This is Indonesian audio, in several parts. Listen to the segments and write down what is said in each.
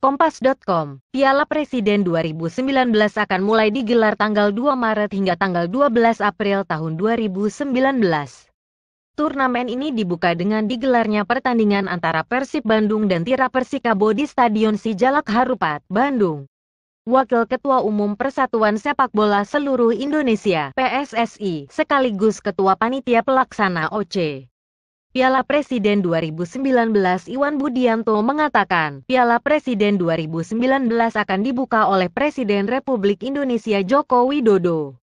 Kompas.com, Piala Presiden 2019 akan mulai digelar tanggal 2 Maret hingga tanggal 12 April tahun 2019. Turnamen ini dibuka dengan digelarnya pertandingan antara Persib Bandung dan Tira Persikabo di Stadion Sijalak Harupat, Bandung. Wakil Ketua Umum Persatuan Sepak Bola Seluruh Indonesia (PSSI) sekaligus Ketua Panitia Pelaksana OC, Piala Presiden 2019 Iwan Budianto mengatakan, Piala Presiden 2019 akan dibuka oleh Presiden Republik Indonesia Joko Widodo.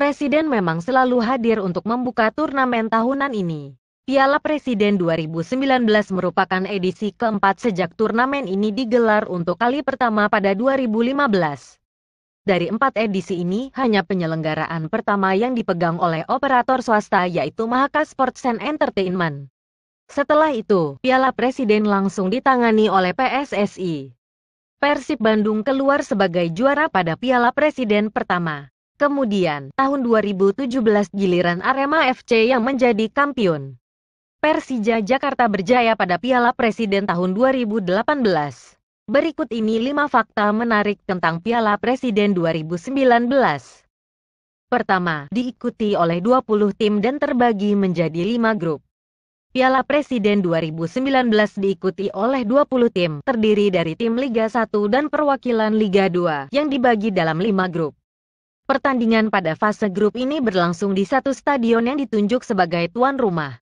Presiden memang selalu hadir untuk membuka turnamen tahunan ini. Piala Presiden 2019 merupakan edisi keempat sejak turnamen ini digelar untuk kali pertama pada 2015. Dari empat edisi ini, hanya penyelenggaraan pertama yang dipegang oleh operator swasta yaitu Mahaka Sports and Entertainment. Setelah itu, Piala Presiden langsung ditangani oleh PSSI. Persib Bandung keluar sebagai juara pada Piala Presiden pertama. Kemudian, tahun 2017 giliran Arema FC yang menjadi kampion. Persija Jakarta berjaya pada Piala Presiden tahun 2018. Berikut ini 5 fakta menarik tentang Piala Presiden 2019. Pertama, diikuti oleh 20 tim dan terbagi menjadi 5 grup. Piala Presiden 2019 diikuti oleh 20 tim, terdiri dari tim Liga 1 dan perwakilan Liga 2, yang dibagi dalam 5 grup. Pertandingan pada fase grup ini berlangsung di satu stadion yang ditunjuk sebagai tuan rumah.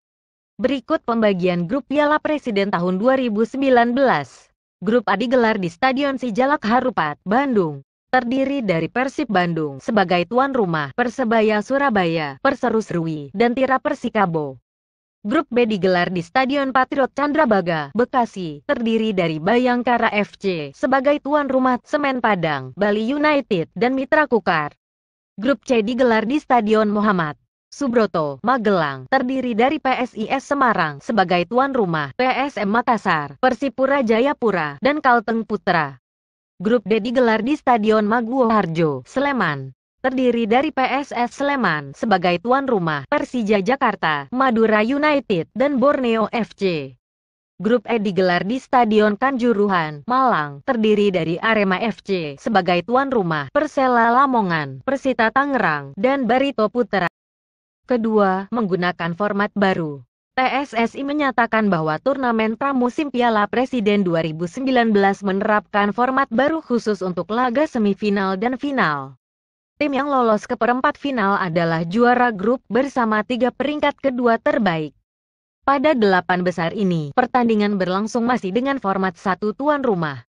Berikut pembagian grup Piala Presiden tahun 2019. Grup A digelar di Stadion Sijalak Harupat, Bandung. Terdiri dari Persib Bandung sebagai tuan rumah, Persebaya Surabaya, Perseru Serui, dan Tira Persikabo. Grup B digelar di Stadion Patriot Candrabaga, Bekasi, terdiri dari Bayangkara FC sebagai tuan rumah Semen Padang, Bali United, dan Mitra Kukar. Grup C digelar di Stadion Muhammad Subroto, Magelang, terdiri dari PSIS Semarang sebagai tuan rumah, PSM Makassar, Persipura Jayapura, dan Kalteng Putra. Grup D digelar di Stadion Maguwo Harjo, Sleman. Terdiri dari PSS Sleman sebagai tuan rumah, Persija Jakarta, Madura United, dan Borneo FC. Grup E digelar di Stadion Kanjuruhan, Malang, terdiri dari Arema FC sebagai tuan rumah, Persela Lamongan, Persita Tangerang, dan Barito Putra kedua menggunakan format baru. PSSI menyatakan bahwa turnamen pramusim Piala Presiden 2019 menerapkan format baru khusus untuk laga semifinal dan final. Tim yang lolos ke perempat final adalah juara grup bersama tiga peringkat kedua terbaik. Pada delapan besar ini, pertandingan berlangsung masih dengan format satu tuan rumah.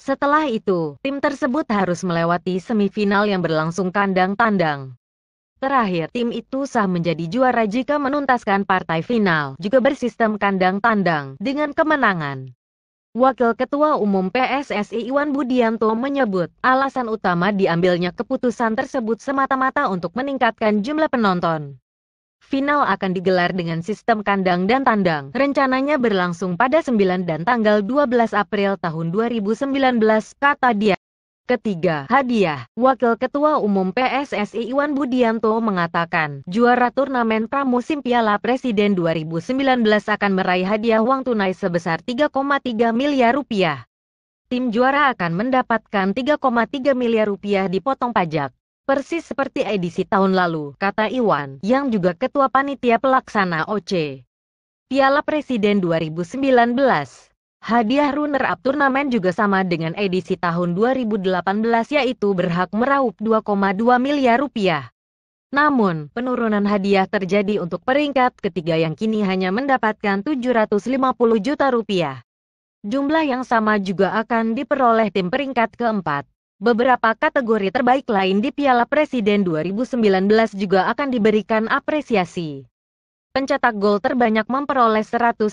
Setelah itu, tim tersebut harus melewati semifinal yang berlangsung kandang-tandang. Terakhir, tim itu sah menjadi juara jika menuntaskan partai final, juga bersistem kandang tandang, dengan kemenangan. Wakil Ketua Umum PSSI Iwan Budianto menyebut, alasan utama diambilnya keputusan tersebut semata-mata untuk meningkatkan jumlah penonton. Final akan digelar dengan sistem kandang dan tandang. Rencananya berlangsung pada 9 dan tanggal 12 April tahun 2019, kata dia. Ketiga, hadiah. Wakil Ketua Umum PSSI Iwan Budianto mengatakan, juara turnamen pramusim Piala Presiden 2019 akan meraih hadiah uang tunai sebesar 3,3 miliar rupiah. Tim juara akan mendapatkan 3,3 miliar rupiah dipotong pajak. Persis seperti edisi tahun lalu, kata Iwan, yang juga Ketua Panitia Pelaksana OC. Piala Presiden 2019 Hadiah runner-up turnamen juga sama dengan edisi tahun 2018 yaitu berhak meraup 2,2 miliar rupiah. Namun, penurunan hadiah terjadi untuk peringkat ketiga yang kini hanya mendapatkan 750 juta rupiah. Jumlah yang sama juga akan diperoleh tim peringkat keempat. Beberapa kategori terbaik lain di Piala Presiden 2019 juga akan diberikan apresiasi. Pencetak gol terbanyak memperoleh 150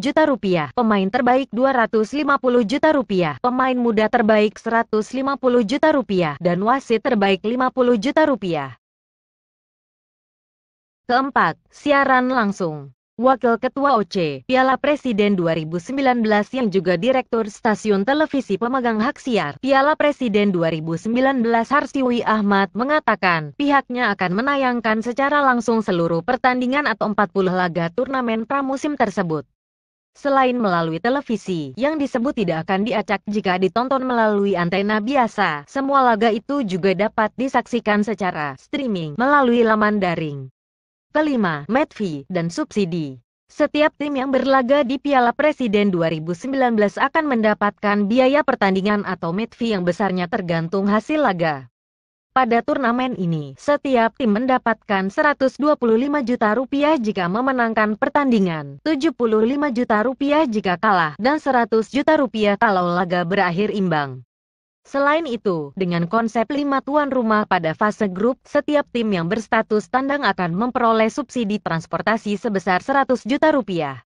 juta rupiah, pemain terbaik 250 juta rupiah, pemain muda terbaik 150 juta rupiah, dan wasit terbaik 50 juta rupiah. Keempat, siaran langsung. Wakil Ketua OC Piala Presiden 2019 yang juga Direktur Stasiun Televisi Pemegang Hak Siar Piala Presiden 2019 Harsiwi Ahmad mengatakan pihaknya akan menayangkan secara langsung seluruh pertandingan atau 40 laga turnamen pramusim tersebut. Selain melalui televisi, yang disebut tidak akan diacak jika ditonton melalui antena biasa, semua laga itu juga dapat disaksikan secara streaming melalui laman daring. Kelima, match fee dan subsidi. Setiap tim yang berlaga di Piala Presiden 2019 akan mendapatkan biaya pertandingan atau match fee yang besarnya tergantung hasil laga. Pada turnamen ini, setiap tim mendapatkan 125 juta rupiah jika memenangkan pertandingan, 75 juta rupiah jika kalah, dan 100 juta rupiah kalau laga berakhir imbang. Selain itu, dengan konsep lima tuan rumah pada fase grup, setiap tim yang berstatus tandang akan memperoleh subsidi transportasi sebesar 100 juta rupiah.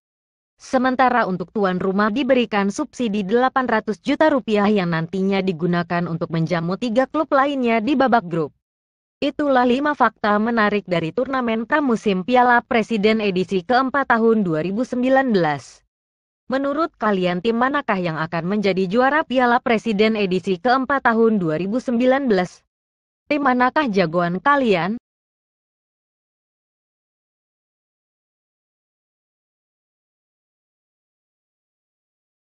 Sementara untuk tuan rumah diberikan subsidi 800 juta rupiah yang nantinya digunakan untuk menjamu tiga klub lainnya di babak grup. Itulah lima fakta menarik dari turnamen pramusim Piala Presiden edisi keempat tahun 2019. Menurut kalian tim manakah yang akan menjadi juara Piala Presiden edisi keempat tahun 2019? Tim manakah jagoan kalian?